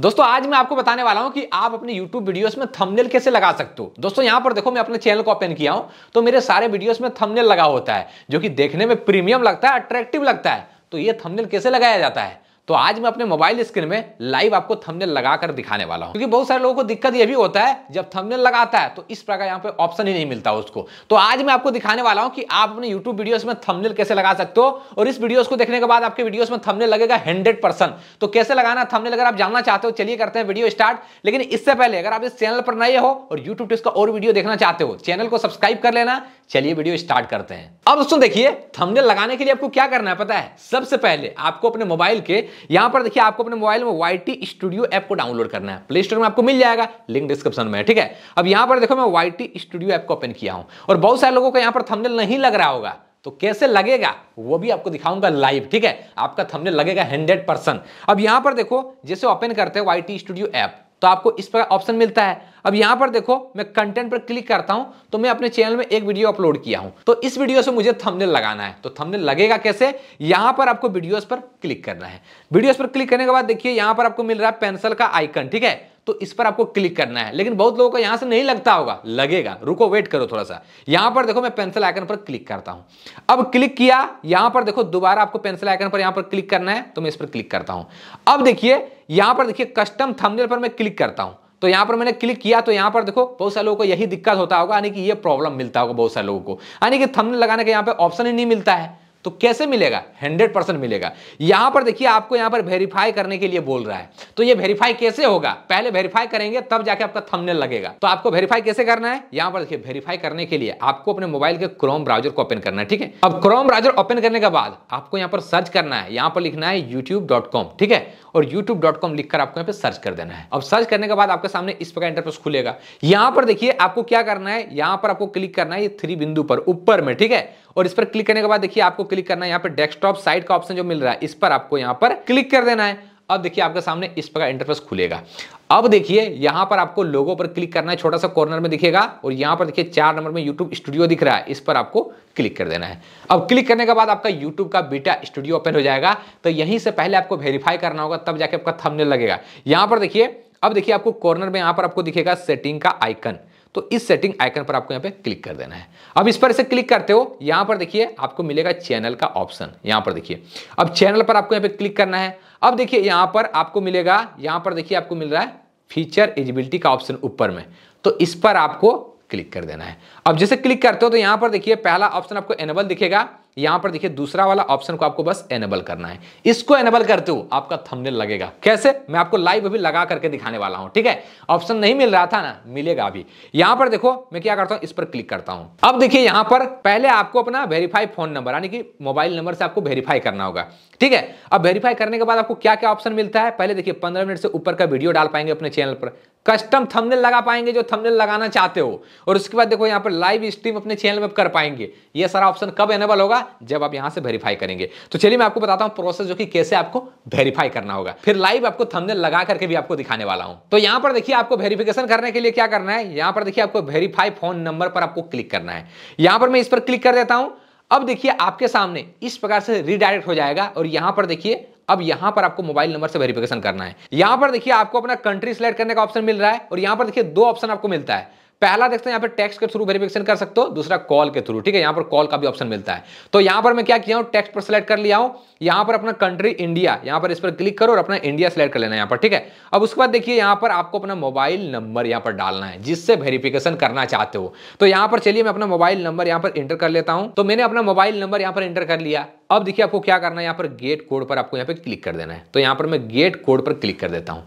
दोस्तों आज मैं आपको बताने वाला हूं कि आप अपने YouTube वीडियोस में थंबनेल कैसे लगा सकते हो दोस्तों यहां पर देखो मैं अपने चैनल को ओपन किया हूं तो मेरे सारे वीडियोस में थंबनेल लगा होता है जो कि देखने में प्रीमियम लगता है अट्रैक्टिव लगता है तो ये थंबनेल कैसे लगाया जाता है तो आज मैं अपने मोबाइल स्क्रीन में लाइव आपको थंबनेल लगाकर दिखाने वाला हूं क्योंकि बहुत सारे लोगों को दिक्कत यह भी होता है जब थंबनेल लगाता है तो इस प्रकार यहां पे ऑप्शन ही नहीं मिलता उसको तो आज मैं आपको दिखाने वाला हूं कि आप अपने यूट्यूब वीडियोस में थंबनेल कैसे लगा सकते हो और इस वीडियो को देखने के बाद आपके वीडियो में थमने लगेगा हंड्रेड तो कैसे लगाना थमनेल अगर आप जानना चाहते हो चलिए करते हैं वीडियो स्टार्ट लेकिन इससे पहले अगर आप इस चैनल पर नए हो और यूट्यूब का और वीडियो देखना चाहते हो चैनल को सब्सक्राइब कर लेना चलिए वीडियो स्टार्ट करते हैं अब दोस्तों देखिए थंबनेल लगाने के लिए आपको क्या करना है पता है सबसे पहले आपको अपने मोबाइल के यहां पर देखिए आपको अपने मोबाइल में वाई टी स्टूडियो ऐप को डाउनलोड करना है प्ले स्टोर में आपको मिल जाएगा लिंक डिस्क्रिप्शन में ठीक है अब यहां पर देखो मैं वाई टी स्टूडियो ऐप को ओपन किया हूं और बहुत सारे लोगों को यहां पर थमनेल नहीं लग रहा होगा तो कैसे लगेगा वो भी आपको दिखाऊंगा लाइव ठीक है आपका थंबनेल लगेगा 100 परसेंट अब यहां पर देखो जैसे ओपन करते हैं वाई टी स्टूडियो ऐप तो आपको इस पर ऑप्शन मिलता है अब यहां पर देखो मैं कंटेंट पर क्लिक करता हूं तो मैं अपने चैनल में एक वीडियो अपलोड किया हूं तो इस वीडियो से मुझे थंबनेल लगाना है तो थंबनेल लगेगा कैसे यहां पर आपको वीडियोस पर क्लिक करना है वीडियोस पर क्लिक करने के बाद देखिए यहां पर आपको मिल रहा है पेंसिल का आइकन ठीक है तो इस पर आपको क्लिक करना है लेकिन बहुत लोगों को यहां से नहीं लगता होगा लगेगा रुको वेट करो थोड़ा सा यहां पर देखो मैं पेंसिल आइकन पर क्लिक करता हूं अब क्लिक किया यहां पर देखो दोबारा आपको पेंसिल आइकन पर यहां पर क्लिक करना है तो मैं इस पर क्लिक करता हूं अब देखिए यहां पर देखिए कस्टम थमनेल पर मैं क्लिक करता हूं तो यहां पर मैंने क्लिक किया तो यहां पर देखो बहुत सारे लोगों को यही दिक्कत होता होगा यानी कि ये प्रॉब्लम मिलता होगा बहुत सारे लोगों को यानी कि थंबनेल लगाने का यहां पर ऑप्शन ही नहीं मिलता है तो कैसे मिलेगा 100 परसेंट मिलेगा यहां पर देखिए आपको यहां पर वेरीफाई करने के लिए बोल रहा है तो ये वेरीफाई कैसे होगा पहले वेरीफाई करेंगे तब जाके आपका थंबनेल लगेगा तो आपको वेरीफाई कैसे करना है यहां पर देखिए वेरीफाई करने के लिए आपको अपने मोबाइल के क्रोम ब्राउजर को ओपन करना है ठीक है अब क्रोम ब्राउजर ओपन करने के बाद आपको यहां पर सर्च करना है यहां पर लिखना है यूट्यूब ठीक है और youtube.com लिखकर आपको यहां पे सर्च कर देना है अब सर्च करने के बाद आपके सामने इस प्रकार इंटरफेस खुलेगा यहां पर देखिए आपको क्या करना है यहां पर आपको क्लिक करना है ये थ्री बिंदु पर ऊपर में ठीक है और इस पर क्लिक करने के बाद देखिए आपको क्लिक करना है यहाँ पर डेस्कटॉप साइट का ऑप्शन जो मिल रहा है इस पर आपको यहाँ पर क्लिक कर देना है अब देखिए आपके सामने इस प्रकार इंटरफेस खुलेगा अब देखिए यहां पर आपको लोगों पर क्लिक करना है छोटा सा कॉर्नर में दिखेगा और यहां पर देखिए चार नंबर में YouTube स्टूडियो दिख रहा है इस पर आपको क्लिक कर देना है अब क्लिक करने के बाद आपका YouTube का बीटा स्टूडियो ओपन हो जाएगा तो यहीं से पहले आपको वेरीफाई करना होगा तब जाके आपका थमने लगेगा यहां पर देखिए अब देखिए आपको कॉर्नर में यहां पर आपको दिखेगा सेटिंग का आइकन तो इस सेटिंग आइकन पर आपको यहां पे क्लिक कर देना है अब इस पर इसे क्लिक करते हो यहां पर देखिए आपको मिलेगा चैनल का ऑप्शन यहां पर देखिए अब चैनल पर आपको यहां पे क्लिक करना है अब देखिए यहां पर आपको मिलेगा यहां पर देखिए आपको मिल रहा है फीचर एजिबिलिटी का ऑप्शन ऊपर में तो इस पर आपको क्लिक कर देना है अब जैसे क्लिक करते हो तो यहां पर देखिए पहला ऑप्शन आपको एनेबल दिखेगा यहां पर देखिए दूसरा वाला ऑप्शन को आपको बस एनेबल करना है इसको एनेबल करते हो आपका थंबनेल लगेगा कैसे मैं आपको लाइव अभी लगा करके दिखाने वाला हूं ठीक है ऑप्शन नहीं मिल रहा था ना मिलेगा अभी यहां पर देखो मैं क्या करता हूं इस पर क्लिक करता हूं अब देखिए यहां पर पहले आपको अपना वेरीफाई फोन नंबर यानी कि मोबाइल नंबर से आपको वेरीफाई करना होगा ठीक है अब वेरीफाई करने के बाद आपको क्या क्या ऑप्शन मिलता है पहले देखिए पंद्रह मिनट से ऊपर का वीडियो डाल पाएंगे अपने चैनल पर कस्टम थंबनेल लगा पाएंगे जो थंबनेल लगाना चाहते हो और उसके बाद देखो यहाँ पर लाइव स्ट्रीम अपने चैनल में कर पाएंगे ये सारा ऑप्शन कब एनेबल होगा जब आप यहाँ से वेरीफाई करेंगे तो चलिए मैं आपको बताता हूँ प्रोसेस जो कि कैसे आपको वेरीफाई करना होगा फिर लाइव आपको थंबनेल लगा करके भी आपको दिखाने वाला हूँ तो यहाँ पर देखिए आपको वेरीफिकेशन करने के लिए क्या करना है यहाँ पर देखिए आपको वेरीफाई फोन नंबर पर आपको क्लिक करना है यहाँ पर मैं इस पर क्लिक कर देता हूँ अब देखिए आपके सामने इस प्रकार से रिडायरेक्ट हो जाएगा और यहाँ पर देखिए अब यहां पर आपको मोबाइल नंबर से वेरिफिकेशन करना है यहां पर देखिए आपको अपना कंट्री सिलेक्ट करने का ऑप्शन मिल रहा है और यहां पर देखिए दो ऑप्शन आपको मिलता है पहला देखते हैं यहाँ पर टेक्स्ट के थ्रू वेरिफिकेशन कर सकते हो दूसरा कॉल के थ्रू ठीक है यहाँ पर कॉल का भी ऑप्शन मिलता है तो यहाँ पर मैं क्या किया हूँ टेक्स्ट पर सिलेक्ट कर लिया हूँ यहाँ पर अपना कंट्री इंडिया यहाँ पर इस पर क्लिक करो और अपना इंडिया सेलेक्ट कर लेना यहाँ पर ठीक है अब उसके बाद देखिए यहाँ पर आपको अपना मोबाइल नंबर यहाँ पर डालना है जिससे वेरिफिकेशन करना चाहते हो तो यहाँ पर चलिए मैं अपना मोबाइल नंबर यहाँ पर इंटर कर लेता हूँ तो मैंने अपना मोबाइल नंबर यहाँ पर इंटर कर लिया अब देखिए आपको क्या करना है यहाँ पर गेट कोड पर आपको यहाँ पर क्लिक कर देना है तो यहाँ पर मैं गेट कोड पर क्लिक कर देता हूँ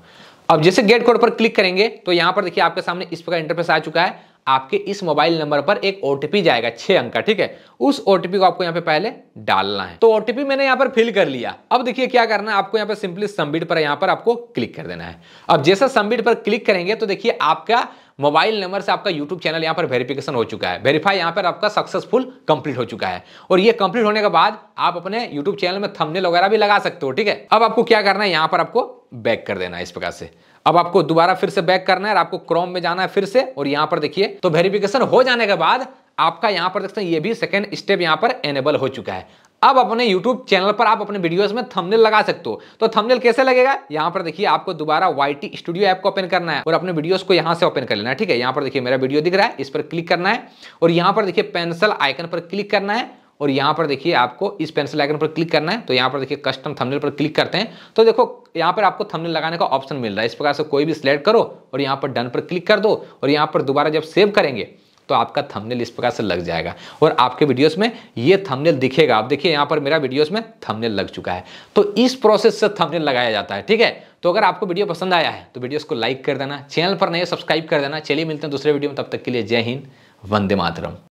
अब जैसे गेट कोड पर क्लिक करेंगे तो यहां पर देखिए आपके सामने इस प्रकार इंटरफेस आ चुका है आपके इस मोबाइल नंबर पर एक ओटीपी जाएगा छह अंक का ठीक है उस ओटीपी को आपको यहाँ पे पहले डालना है तो ओटीपी मैंने यहाँ पर फिल कर लिया अब देखिए क्या करना है आपको यहाँ पर सिंपली सबमिट पर यहाँ पर आपको क्लिक कर देना है अब जैसा सबमिट पर क्लिक करेंगे तो देखिए आपका मोबाइल नंबर से आपका यूट्यूब चैनल यहाँ पर वेरिफिकेशन हो चुका है वेरीफाई यहाँ पर आपका सक्सेसफुल कंप्लीट हो चुका है और ये कंप्लीट होने के बाद आप अपने यूट्यूब चैनल में थंबनेल वगैरह भी लगा सकते हो ठीक है अब आपको क्या करना है यहाँ पर आपको बैक कर देना है इस प्रकार से अब आपको दोबारा फिर से बैक करना है और आपको क्रोम में जाना है फिर से और यहां पर देखिए तो वेरिफिकेशन हो जाने के बाद आपका यहां पर देखते हैं ये भी सेकेंड स्टेप यहां पर एनेबल हो चुका है अब अपने YouTube चैनल पर आप अपने वीडियोस में थंबनेल लगा सकते हो तो थंबनेल कैसे लगेगा यहां पर देखिए आपको दोबारा YT स्टूडियो ऐप को ओपन करना है और अपने वीडियोस को यहां से ओपन कर लेना है ठीक है यहां पर देखिए मेरा वीडियो दिख रहा है इस पर क्लिक करना है और यहां पर देखिए पेंसिल आइकन पर क्लिक करना है और यहाँ पर देखिए आपको इस पेंसिल आइकन पर क्लिक करना है तो यहाँ पर देखिए कस्टम थंबनेल पर क्लिक करते हैं तो देखो यहाँ पर आपको थंबनेल लगाने का ऑप्शन मिल रहा है इस प्रकार से कोई भी सिलेक्ट करो और यहाँ पर डन पर क्लिक कर दो और यहाँ पर दोबारा जब सेव करेंगे तो आपका थंबनेल इस प्रकार से लग जाएगा और आपके वीडियोस में ये थंबनेल दिखेगा आप देखिए यहाँ पर मेरा वीडियोस में थंबनेल लग चुका है तो इस प्रोसेस से थंबनेल लगाया जाता है ठीक है तो अगर आपको वीडियो पसंद आया है तो वीडियोस को लाइक कर देना चैनल पर नए सब्सक्राइब कर देना चलिए मिलते हैं दूसरे वीडियो में तब तक के लिए जय हिंद वंदे मातरम